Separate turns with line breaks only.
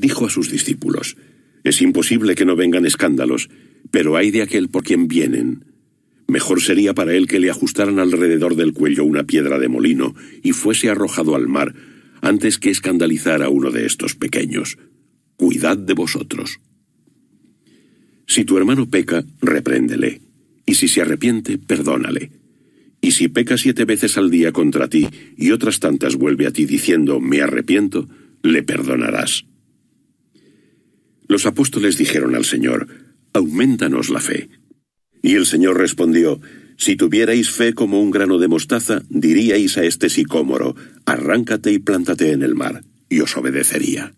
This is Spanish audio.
dijo a sus discípulos, Es imposible que no vengan escándalos, pero hay de aquel por quien vienen. Mejor sería para él que le ajustaran alrededor del cuello una piedra de molino y fuese arrojado al mar antes que escandalizar a uno de estos pequeños. Cuidad de vosotros. Si tu hermano peca, repréndele, y si se arrepiente, perdónale. Y si peca siete veces al día contra ti y otras tantas vuelve a ti diciendo, me arrepiento, le perdonarás. Los apóstoles dijeron al Señor, Aumentanos la fe. Y el Señor respondió, Si tuvierais fe como un grano de mostaza, diríais a este sicómoro, Arráncate y plántate en el mar, y os obedecería.